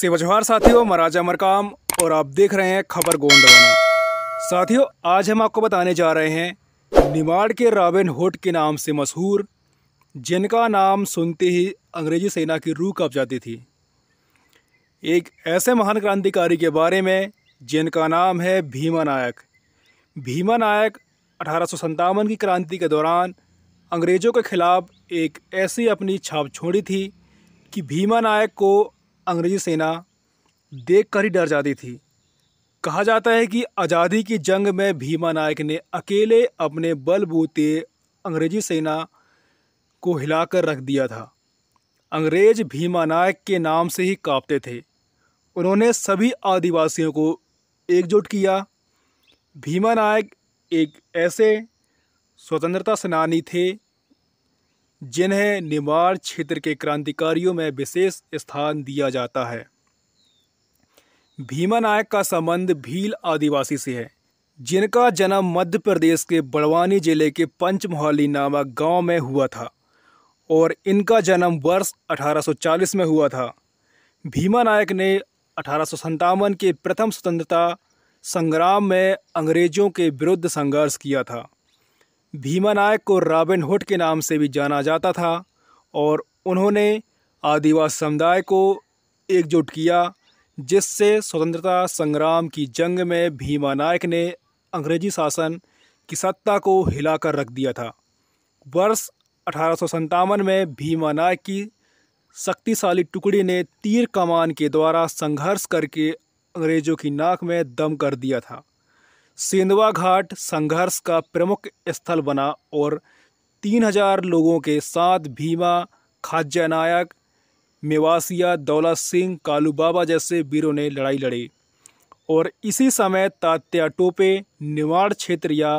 सेवजवार साथियों महाराजा मरकाम और आप देख रहे हैं खबर गोंडवाना साथियों आज हम आपको बताने जा रहे हैं निमाड़ के रॉबिन हुड के नाम से मशहूर जिनका नाम सुनते ही अंग्रेजी सेना की रूह कप जाती थी एक ऐसे महान क्रांतिकारी के बारे में जिनका नाम है भीमा नायक भीमा नायक अठारह की क्रांति के दौरान अंग्रेज़ों के खिलाफ एक ऐसी अपनी छाप छोड़ी थी कि भीमा नायक को अंग्रेज़ी सेना देख कर ही डर जाती थी कहा जाता है कि आज़ादी की जंग में भीमा नायक ने अकेले अपने बलबूते अंग्रेजी सेना को हिलाकर रख दिया था अंग्रेज भीमा नायक के नाम से ही कांपते थे उन्होंने सभी आदिवासियों को एकजुट किया भीमा नायक एक ऐसे स्वतंत्रता सेनानी थे जिन्हें निमाड़ क्षेत्र के क्रांतिकारियों में विशेष स्थान दिया जाता है भीमा नायक का संबंध भील आदिवासी से है जिनका जन्म मध्य प्रदेश के बड़वानी जिले के पंचमोहाली नामक गांव में हुआ था और इनका जन्म वर्ष 1840 में हुआ था भीमा नायक ने अठारह के प्रथम स्वतंत्रता संग्राम में अंग्रेजों के विरुद्ध संघर्ष किया था भीमा नायक को रॉबिन हुड के नाम से भी जाना जाता था और उन्होंने आदिवासी समुदाय को एकजुट किया जिससे स्वतंत्रता संग्राम की जंग में भीमा नायक ने अंग्रेजी शासन की सत्ता को हिलाकर रख दिया था वर्ष अठारह में भीमा नायक की शक्तिशाली टुकड़ी ने तीर कमान के द्वारा संघर्ष करके अंग्रेजों की नाक में दम कर दिया था सेंधवा घाट संघर्ष का प्रमुख स्थल बना और 3000 लोगों के साथ भीमा खाद्या नायक मेवासिया दौला सिंह कालू बाबा जैसे वीरों ने लड़ाई लड़ी और इसी समय तात्या टोपे निवाड़ क्षेत्र या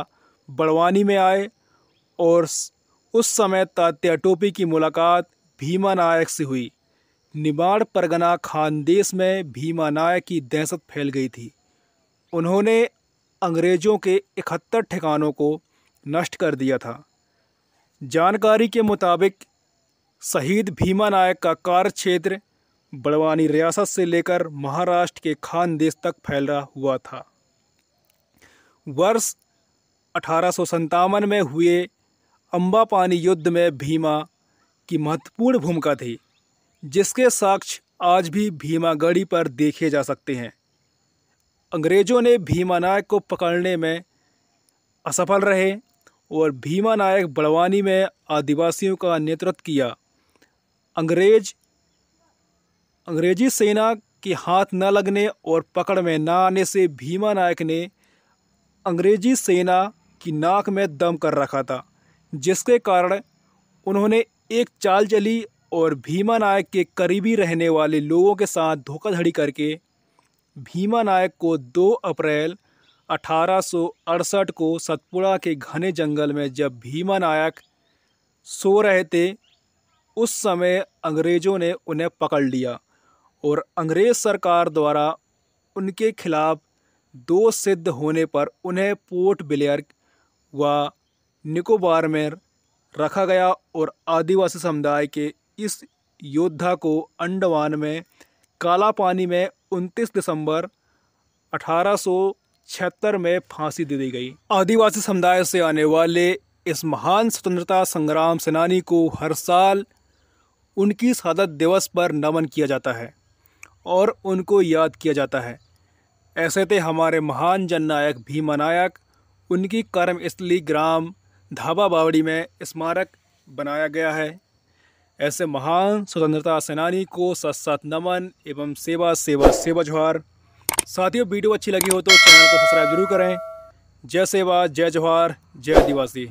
बड़वानी में आए और उस समय तात्या टोपे की मुलाकात भीमा नायक से हुई निवाड़ परगना खानदेश में भीमा नायक की दहशत फैल गई थी उन्होंने अंग्रेज़ों के इकहत्तर ठिकानों को नष्ट कर दिया था जानकारी के मुताबिक शहीद भीमा नायक का कार्य क्षेत्र बड़वानी रियासत से लेकर महाराष्ट्र के खानदेश तक फैला हुआ था वर्ष अठारह में हुए अम्बापानी युद्ध में भीमा की महत्वपूर्ण भूमिका थी जिसके साक्ष्य आज भी भीमागढ़ी पर देखे जा सकते हैं अंग्रेज़ों ने भीमा नायक को पकड़ने में असफल रहे और भीमा नायक बड़वानी में आदिवासियों का नेतृत्व किया अंग्रेज अंग्रेजी सेना के हाथ न लगने और पकड़ में न आने से भीमा नायक ने अंग्रेजी सेना की नाक में दम कर रखा था जिसके कारण उन्होंने एक चाल चली और भीमा नायक के करीबी रहने वाले लोगों के साथ धोखाधड़ी करके भीमा नायक को 2 अप्रैल अठारह को सतपुड़ा के घने जंगल में जब भीमा नायक सो रहे थे उस समय अंग्रेज़ों ने उन्हें पकड़ लिया और अंग्रेज़ सरकार द्वारा उनके खिलाफ़ दो सिद्ध होने पर उन्हें पोर्ट ब्लेयर व निकोबार में रखा गया और आदिवासी समुदाय के इस योद्धा को अंडमान में काला पानी में 29 दिसंबर अठारह में फांसी दे दी गई आदिवासी समुदाय से आने वाले इस महान स्वतंत्रता संग्राम सेनानी को हर साल उनकी शहादत दिवस पर नमन किया जाता है और उनको याद किया जाता है ऐसे थे हमारे महान जननायक भीमा नायक उनकी कर्मस्थली ग्राम धाबा बावड़ी में स्मारक बनाया गया है ऐसे महान स्वतंत्रता सेनानी को सत सत नमन एवं सेवा सेवा सेवा जोहार साथियों वीडियो अच्छी लगी हो तो चैनल को सब्सक्राइब जरूर करें जय सेवा जय जोहार जय आदिवासी